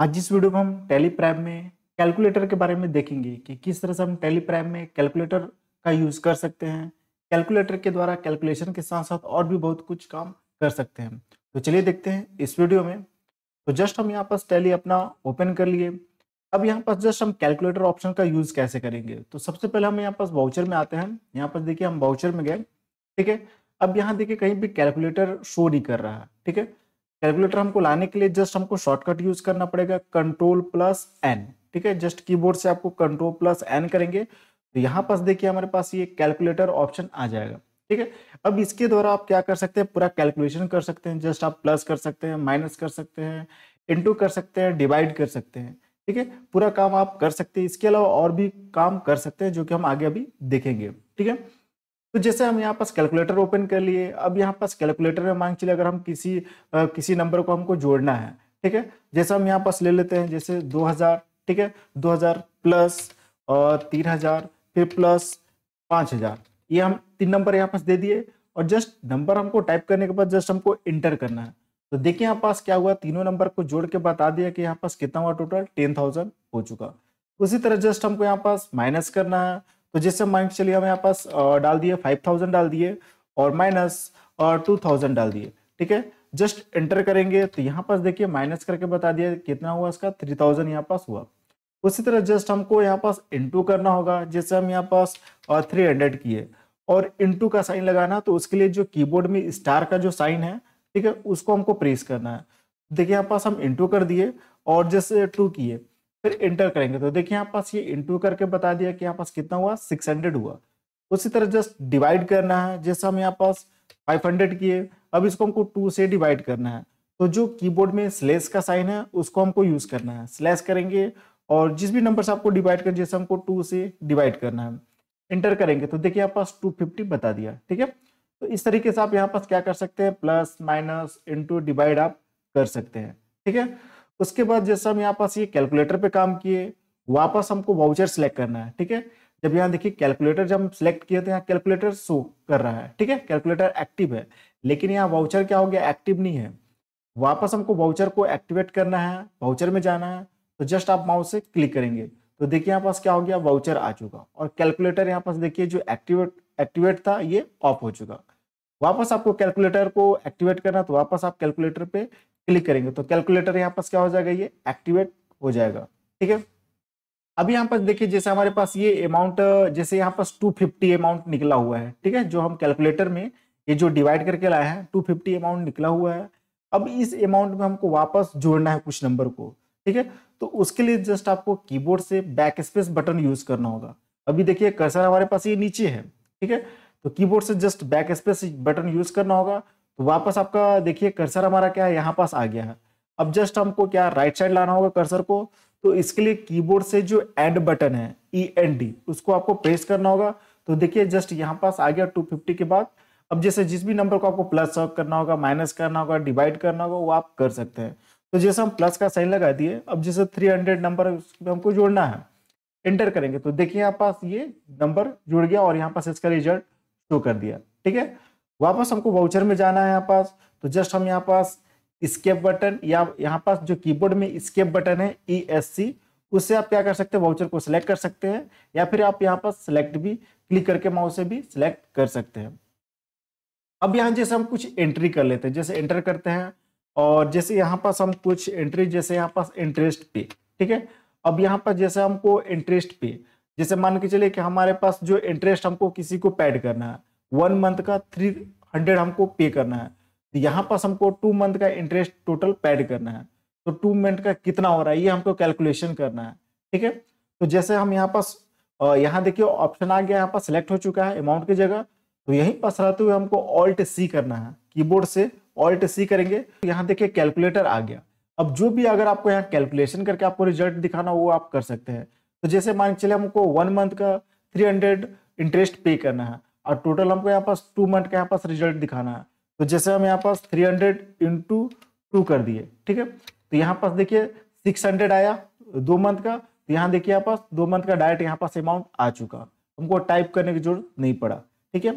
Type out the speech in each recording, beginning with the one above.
आज जिस वीडियो में हम टेलीप्रैम में कैलकुलेटर के बारे में देखेंगे कि किस तरह से हम टेलीप्रैम में कैलकुलेटर का यूज़ कर सकते हैं कैलकुलेटर के द्वारा कैलकुलेशन के साथ साथ और भी बहुत कुछ काम कर सकते हैं तो चलिए देखते हैं इस वीडियो में तो जस्ट हम यहाँ पास टैली अपना ओपन कर लिए अब यहाँ पास जस्ट हम कैलकुलेटर ऑप्शन का यूज़ कैसे करेंगे तो सबसे पहले हम यहाँ पास वाउचर में आते हैं यहाँ पास देखिए हम वाउचर में गए ठीक है अब यहाँ देखिए कहीं भी कैलकुलेटर शो नहीं कर रहा है ठीक है कैलकुलेटर हमको लाने के लिए जस्ट हमको शॉर्टकट यूज करना पड़ेगा कंट्रोल प्लस एन ठीक है जस्ट कीबोर्ड से आपको कंट्रोल प्लस एन करेंगे तो यहाँ पास देखिए हमारे पास ये कैलकुलेटर ऑप्शन आ जाएगा ठीक है अब इसके द्वारा आप क्या कर सकते हैं पूरा कैलकुलेशन कर सकते हैं जस्ट आप प्लस कर सकते हैं माइनस कर सकते हैं इंटू कर सकते हैं डिवाइड कर सकते हैं ठीक है पूरा काम आप कर सकते हैं इसके अलावा और भी काम कर सकते हैं जो कि हम आगे अभी देखेंगे ठीक है तो जैसे हम यहाँ पास कैलकुलेटर ओपन कर लिए अब यहाँ पास कैलकुलेटर में मांग चले अगर हम किसी आ, किसी नंबर को हमको जोड़ना है ठीक है जैसे हम यहाँ पास ले लेते हैं जैसे 2000 ठीक है 2000 प्लस और 3000 फिर प्लस 5000 ये हम तीन नंबर यहाँ पास दे दिए और जस्ट नंबर हमको टाइप करने के बाद जस्ट हमको इंटर करना है तो देखिए यहाँ पास क्या हुआ तीनों नंबर को जोड़ के बता दिया कि यहाँ पास कितना हुआ टोटल टेन थाउजेंड हो चुका उसी तरह जस्ट हमको यहाँ पास माइनस करना है तो जिससे मान के चलिए हम यहाँ पास डाल दिए फाइव थाउजेंड डाल दिए और माइनस टू थाउजेंड डाल दिए ठीक है जस्ट एंटर करेंगे तो यहाँ पास देखिए माइनस करके बता दिया कितना हुआ इसका थ्री थाउजेंड यहाँ पास हुआ उसी तरह जस्ट हमको यहाँ पास इंटू करना होगा जैसे हम यहाँ पास थ्री हंड्रेड किए और इंटू का साइन लगाना तो उसके लिए जो कीबोर्ड में स्टार का जो साइन है ठीक है उसको हमको प्रेस करना है देखिए यहाँ पास हम इंटू कर दिए और जैसे टू किए फिर इंटर करेंगे तो देखिए यहाँ पास ये इंटू करके बता दिया कि यहाँ पास कितना हुआ सिक्स हंड्रेड हुआ उसी तरह जस्ट डिवाइड करना है जैसे हम यहाँ पास फाइव हंड्रेड किए अब इसको हमको टू से डिवाइड करना है तो जो कीबोर्ड में स्लेस का साइन है उसको हमको यूज करना है स्लेस करेंगे और जिस भी नंबर से आपको डिवाइड कर जैसे हमको टू से डिवाइड करना है इंटर करेंगे तो देखिए आप पास टू फिफ्टी बता दिया ठीक है तो इस तरीके से आप यहाँ पास क्या कर सकते हैं प्लस माइनस इंटू डिवाइड आप कर सकते हैं ठीक है उसके बाद जैसा हम यहाँ पास ये कैलकुलेटर पे काम किए वापस हमको वाउचर सिलेक्ट करना है ठीक है जब यहाँ देखिए कैलकुलेटर जब हम सिलेक्ट किए थे तो यहाँ कैलकुलेटर शो कर रहा है ठीक है कैलकुलेटर एक्टिव है लेकिन यहाँ वाउचर क्या हो गया एक्टिव नहीं है वापस हमको वाउचर को एक्टिवेट करना है वाउचर में जाना है तो जस्ट आप माउस से क्लिक करेंगे तो देखिए यहाँ पास क्या हो गया वाउचर आ चुका और कैलकुलेटर यहाँ पास देखिए जो एक्टिवेट एक्टिवेट था ये ऑफ हो चुका वापस आपको कैलकुलेटर को एक्टिवेट करना तो वापस आप कैलकुलेटर पे क्लिक करेंगे तो कैलकुलेटर यहाँ पास क्या हो जाएगा ये एक्टिवेट हो जाएगा ठीक है अभी यहाँ पास देखिए जैसे हमारे पास ये अमाउंट जैसे यहाँ पास 250 अमाउंट निकला हुआ है ठीक है जो हम कैलकुलेटर में ये जो डिवाइड करके लाए हैं 250 अमाउंट निकला हुआ है अब इस अमाउंट में हमको वापस जोड़ना है कुछ नंबर को ठीक है तो उसके लिए जस्ट आपको कीबोर्ड से बैक स्पेस बटन यूज करना होगा अभी देखिए कर्सर हमारे पास ये नीचे है ठीक है तो कीबोर्ड से just back space button use करना होगा तो वापस आपका देखिए कर्सर हमारा क्या है यहाँ पास आ गया है अब जस्ट हमको क्या राइट साइड लाना होगा कर्सर को तो इसके लिए कीबोर्ड से जो एंड बटन है ई एन डी उसको आपको प्रेस करना होगा तो देखिए जस्ट यहाँ पास आ गया 250 के बाद अब जैसे जिस भी नंबर को आपको प्लस करना होगा माइनस करना होगा डिवाइड करना होगा वो आप कर सकते हैं तो जैसे हम प्लस का साइन लगा दिए अब जैसे 300 नंबर उसमें हमको जोड़ना है एंटर करेंगे तो देखिए यहाँ पास ये नंबर जुड़ गया और यहाँ पास इसका रिजल्ट शो तो कर दिया ठीक है वापस हमको वाउचर में जाना है यहाँ पास तो जस्ट हम यहाँ पास स्केप बटन या यहाँ पास जो कीबोर्ड में स्केप बटन है ई एस सी उससे आप क्या कर सकते हैं वाउचर को सिलेक्ट कर सकते हैं या फिर आप यहाँ पास सिलेक्ट भी क्लिक करके माउस से भी सिलेक्ट कर सकते हैं अब यहाँ जैसे हम कुछ एंट्री कर लेते हैं जैसे एंटर करते हैं और जैसे यहाँ पास हम कुछ एंट्री जैसे यहाँ पास इंटरेस्ट पे ठीक है अब यहाँ पर जैसे हमको इंटरेस्ट पे जैसे मान के चले कि हमारे पास जो इंटरेस्ट हमको किसी को पैड करना है वन मंथ का थ्री हंड्रेड हमको पे करना है तो यहाँ पास हमको टू मंथ का इंटरेस्ट टोटल पैड करना है तो टू मंथ का कितना हो रहा है ये हमको कैलकुलेशन करना है ठीक है तो जैसे हम यहाँ पास यहाँ देखिए ऑप्शन आ गया यहाँ पास सेलेक्ट हो चुका है अमाउंट की जगह तो यहीं पास रहते हुए हमको ऑल्ट सी करना है कीबोर्ड से ऑल्ट सी करेंगे तो यहाँ देखिए कैलकुलेटर आ गया अब जो भी अगर आपको यहाँ कैलकुलेशन करके आपको रिजल्ट दिखाना हो वो आप कर सकते हैं तो जैसे मान के चले हमको वन मंथ का थ्री हंड्रेड इंटरेस्ट पे करना है और टोटल हमको यहाँ पास टू मंथ का यहाँ पास रिजल्ट दिखाना है तो जैसे हम यहाँ पास थ्री हंड्रेड इंटू टू कर दिए ठीक है तो यहाँ पास देखिए सिक्स हंड्रेड आया दो मंथ का तो यहाँ देखिए यहाँ पास दो मंथ का डायरेक्ट यहाँ पास अमाउंट आ चुका हमको टाइप करने की जरूरत नहीं पड़ा ठीक है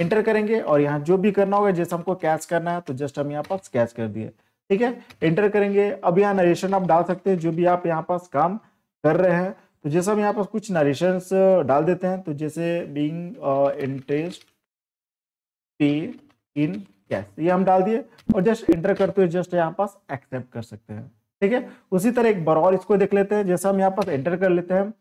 एंटर करेंगे और यहाँ जो भी करना होगा जैसे हमको कैश करना है तो जस्ट हम यहाँ पास कैश कर दिए ठीक है एंटर करेंगे अब यहाँ नरेशन आप डाल सकते हैं जो भी आप यहाँ पास काम कर रहे हैं तो जैसे हम यहाँ पर कुछ नरेशन डाल देते हैं तो जैसे बींग इंटरेस्ट पे इन कैश ये हम डाल दिए और जस्ट इंटर करते हुए जस्ट यहाँ पास एक्सेप्ट कर सकते हैं ठीक है उसी तरह एक बार और इसको देख लेते हैं जैसे हम यहाँ पास एंटर कर लेते हैं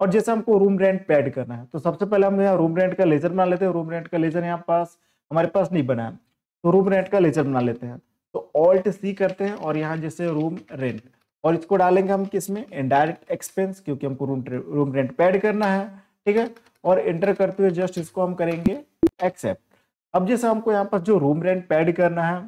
और जैसे हमको रूम रेंट पे करना है तो सबसे पहले हम यहाँ रूम रेंट का लेजर बना लेते हैं रूम रेंट का लेजर यहाँ पास हमारे पास नहीं बना है तो रूम रेंट का लेजर बना लेते हैं तो ऑल्ट सी करते हैं और यहाँ जैसे रूम रेंट और इसको डालेंगे हम किस में इनडायरेक्ट एक्सपेंस क्योंकि हमको रूम रूम रेंट पेड करना है ठीक है और एंटर करते हुए जस्ट इसको हम करेंगे एक्सेप्ट अब जैसे हमको यहाँ पर जो रूम रेंट पेड करना है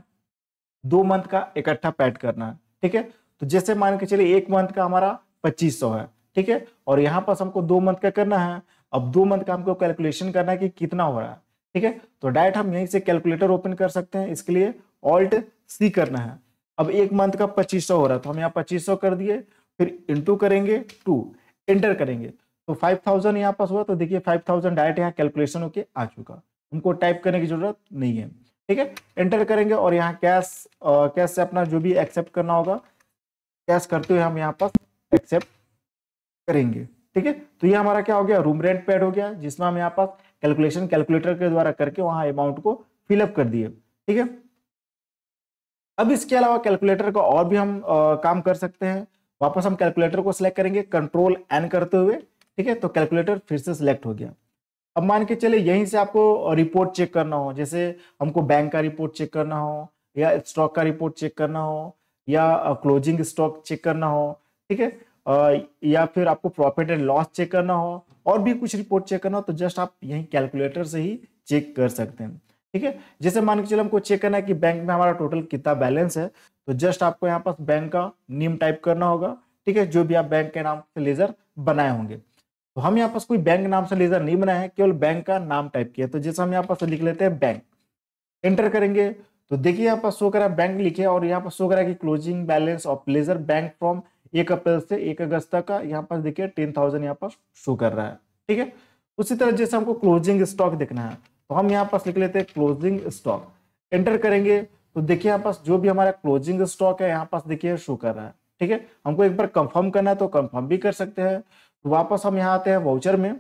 दो मंथ का इकट्ठा पेड करना है ठीक है तो जैसे मान के चलिए एक मंथ का हमारा पच्चीस सौ है ठीक है और यहाँ पर हमको दो मंथ का करना है अब दो मंथ का हमको कैलकुलेशन करना है कि कितना हो रहा है ठीक है तो डायरेक्ट हम यहीं से कैलकुलेटर ओपन कर सकते हैं इसके लिए ऑल्ट सी करना है अब एक मंथ का पच्चीस सौ हो रहा तो हम यहाँ पच्चीस सौ कर दिए फिर इंटू करेंगे टू एंटर करेंगे तो फाइव थाउजेंड यहाँ पास हुआ तो देखिए फाइव थाउजेंड डायरेक्ट यहाँ कैलकुलेशन होके आ चुका उनको टाइप करने की जरूरत नहीं है ठीक है एंटर करेंगे और यहाँ कैश कैश से अपना जो भी एक्सेप्ट करना होगा कैश करते हुए हम यहाँ पास एक्सेप्ट करेंगे ठीक है तो ये हमारा क्या हो गया रूम रेंट पेड हो गया जिसमें हम यहाँ पास कैलकुलेशन कैलकुलेटर के द्वारा करके वहाँ अमाउंट को फिलअप कर दिए ठीक है अब इसके अलावा कैलकुलेटर का और भी हम आ, काम कर सकते हैं वापस हम कैलकुलेटर को सिलेक्ट करेंगे कंट्रोल एन करते हुए ठीक है तो कैलकुलेटर फिर से सिलेक्ट हो गया अब मान के चले यहीं से आपको रिपोर्ट चेक करना हो जैसे हमको बैंक का रिपोर्ट चेक करना हो या स्टॉक का रिपोर्ट चेक करना हो या क्लोजिंग स्टॉक चेक करना हो ठीक है या फिर आपको प्रॉफिट एंड लॉस चेक करना हो और भी कुछ रिपोर्ट चेक करना हो तो जस्ट आप यहीं कैलकुलेटर से ही चेक कर सकते हैं ठीक है जैसे मान के चलो हमको चेक करना है कि बैंक में हमारा टोटल कितना बैलेंस है तो जस्ट आपको यहाँ पास बैंक का नेम टाइप करना होगा ठीक है जो भी आप बैंक के नाम से लेजर बनाए होंगे तो हम यहाँ पास कोई बैंक नाम से लेजर नहीं बनाए हैं केवल बैंक का नाम टाइप किया तो जैसे हम यहाँ पास लिख लेते हैं बैंक एंटर करेंगे तो देखिए यहाँ पास शो करा बैंक लिखे और यहाँ पास शो करा कि closing balance of ledger bank from एक अप्रैल से एक अगस्त तक का यहाँ पर देखिए टेन थाउजेंड यहाँ पर शो कर रहा है ठीक है उसी तरह जैसे हमको क्लोजिंग स्टॉक देखना है तो हम यहाँ पास लिख लेते हैं क्लोजिंग स्टॉक एंटर करेंगे तो देखिए यहाँ पास जो भी हमारा क्लोजिंग स्टॉक है यहाँ पास देखिए शो कर रहा है ठीक है हमको एक बार कंफर्म करना है तो कंफर्म भी कर सकते हैं तो वापस हम यहाँ आते हैं वाउचर में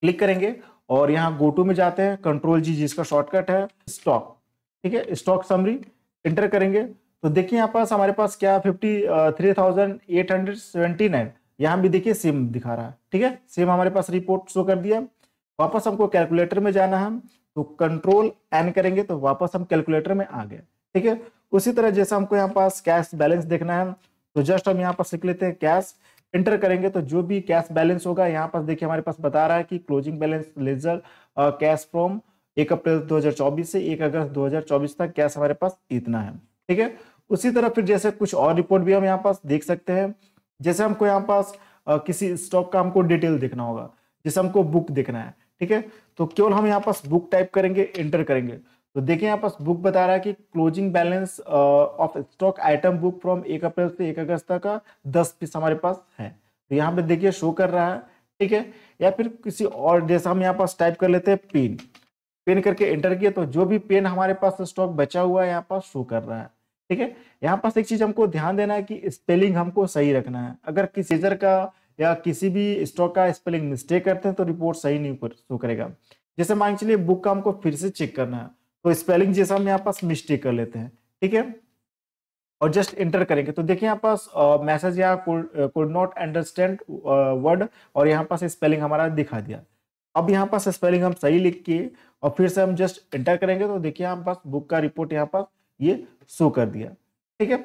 क्लिक करेंगे और यहाँ गोटू में जाते हैं कंट्रोल जी जिसका शॉर्टकट है स्टॉक ठीक है स्टॉक समरी एंटर करेंगे तो देखिए यहाँ पास हमारे पास क्या fifty three thousand eight hundred seventy nine यहाँ भी देखिए सेम दिखा रहा है ठीक है सेम हमारे पास रिपोर्ट शो कर दिया वापस हमको कैलकुलेटर में जाना है तो कंट्रोल एन करेंगे तो वापस हम कैलकुलेटर में आ गए ठीक है उसी तरह जैसा हमको यहाँ पास कैश बैलेंस देखना है तो जस्ट हम यहाँ पास लिख लेते हैं कैश इंटर करेंगे तो जो भी कैश बैलेंस होगा यहाँ पास देखिए हमारे पास बता रहा है कि closing balance ledger cash from एक अप्रैल 2024 से एक अगस्त 2024 तक कैश हमारे पास इतना है ठीक है उसी तरह फिर जैसे कुछ और रिपोर्ट भी हम यहाँ पास देख सकते हैं जैसे हमको यहाँ पास किसी स्टॉक का हमको डिटेल देखना होगा जैसे हमको बुक देखना है ठीक है तो केवल हम यहाँ पास बुक टाइप करेंगे एंटर करेंगे तो देखिए यहाँ पास बुक बता रहा है कि closing balance of stock item book from एक अप्रैल से एक अगस्त तक का दस पीस हमारे पास है तो यहाँ पे देखिए शो कर रहा है ठीक है या फिर किसी और जैसा हम यहाँ पास टाइप कर लेते हैं पेन पेन करके एंटर किया तो जो भी पेन हमारे पास स्टॉक बचा हुआ है यहाँ पास शो कर रहा है ठीक है यहाँ पास एक चीज हमको ध्यान देना है कि स्पेलिंग हमको सही रखना है अगर किसी का या किसी भी स्टॉक का स्पेलिंग मिस्टेक करते हैं तो रिपोर्ट सही नहीं शो करेगा जैसे मान चलिए बुक का हमको फिर से चेक करना है तो स्पेलिंग जैसा हम यहाँ पास मिस्टेक कर लेते हैं ठीक है और जस्ट इंटर करेंगे तो देखिए यहाँ पास मैसेज यहाँ कुड नॉट अंडरस्टैंड वर्ड और यहाँ पास स्पेलिंग हमारा दिखा दिया अब यहाँ पास स्पेलिंग हम सही लिख के और फिर से हम जस्ट इंटर करेंगे तो देखिए यहाँ पास बुक का रिपोर्ट यहाँ पास ये शो कर दिया ठीक है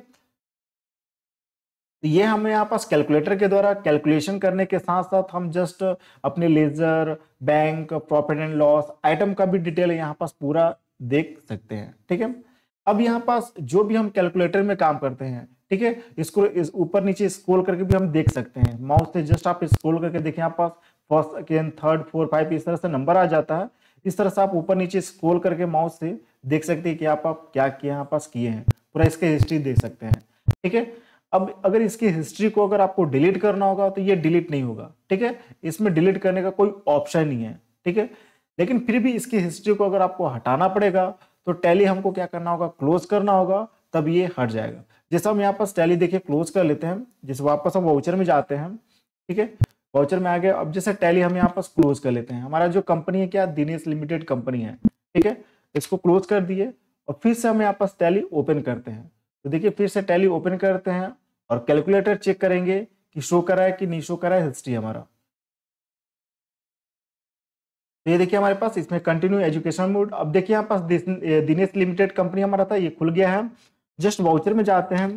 तो ये हमें यहाँ पास कैलकुलेटर के द्वारा कैलकुलेशन करने के साथ साथ हम जस्ट अपने ledger bank profit and loss item का भी डिटेल यहाँ पास पूरा देख सकते हैं ठीक है अब यहाँ पास जो भी हम कैलकुलेटर में काम करते हैं ठीक है इसको इस ऊपर नीचे स्क्रोल करके भी हम देख सकते हैं माउस से जस्ट आप स्क्रोल करके देखें यहाँ पास first second third four five इस तरह से नंबर आ जाता है इस तरह से आप ऊपर नीचे स्क्रोल करके माउस से देख सकते हैं कि आप, आप क्या यहाँ पास किए हैं पूरा इसके हिस्ट्री देख सकते हैं ठीक है अब अगर इसकी हिस्ट्री को अगर आपको डिलीट करना होगा तो ये डिलीट नहीं होगा ठीक है इसमें डिलीट करने का कोई ऑप्शन नहीं है ठीक है लेकिन फिर भी इसकी हिस्ट्री को अगर आपको हटाना पड़ेगा तो टैली हमको क्या करना होगा क्लोज करना होगा तब ये हट जाएगा जैसे हम यहाँ पर टैली देखिए क्लोज कर लेते हैं जैसे वापस हम वाउचर में जाते हैं ठीक है वाउचर में आ गए अब जैसे टैली हम यहाँ पर क्लोज कर लेते हैं हमारा जो कंपनी है क्या दिनेश लिमिटेड कंपनी है ठीक है इसको क्लोज कर दिए और फिर से हम यहाँ पर टैली ओपन करते हैं तो देखिए फिर से टैली ओपन करते हैं और कैलकुलेटर चेक करेंगे कि शो करा है कि नहीं शो करा है हिस्ट्री हमारा तो ये देखिए हमारे पास इसमें कंटिन्यू एजुकेशन मोड अब देखिए यहाँ पास दिनेश लिमिटेड कंपनी हमारा था ये खुल गया है जस्ट वाउचर में जाते हैं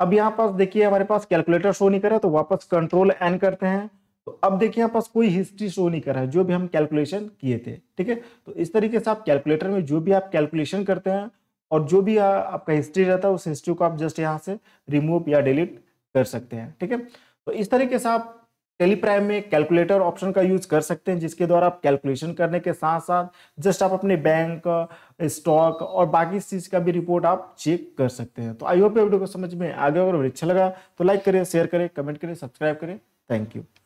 अब यहाँ पास देखिए हमारे पास कैलकुलेटर शो नहीं कर रहा तो वापस कंट्रोल एन करते हैं तो अब देखिए यहाँ पास कोई हिस्ट्री शो नहीं कर रहा है जो भी हम कैलकुलेशन किए थे ठीक है तो इस तरीके से आप कैलकुलेटर में जो भी आप कैलकुलेशन करते हैं और जो भी आ, आपका हिस्ट्री रहता है उस हिस्ट्री को आप जस्ट यहाँ से रिमूव या डिलीट कर सकते हैं ठीक है तो इस तरीके से आप टेलीप्राइम में कैलकुलेटर ऑप्शन का यूज कर सकते हैं जिसके द्वारा आप कैलकुलेशन करने के साथ साथ जस्ट आप अपने बैंक स्टॉक और बाकी चीज का भी रिपोर्ट आप चेक कर सकते हैं तो आई होप वीडियो को समझ में आगे अगर अच्छा लगा तो लाइक करें शेयर करें कमेंट करें सब्सक्राइब करें थैंक यू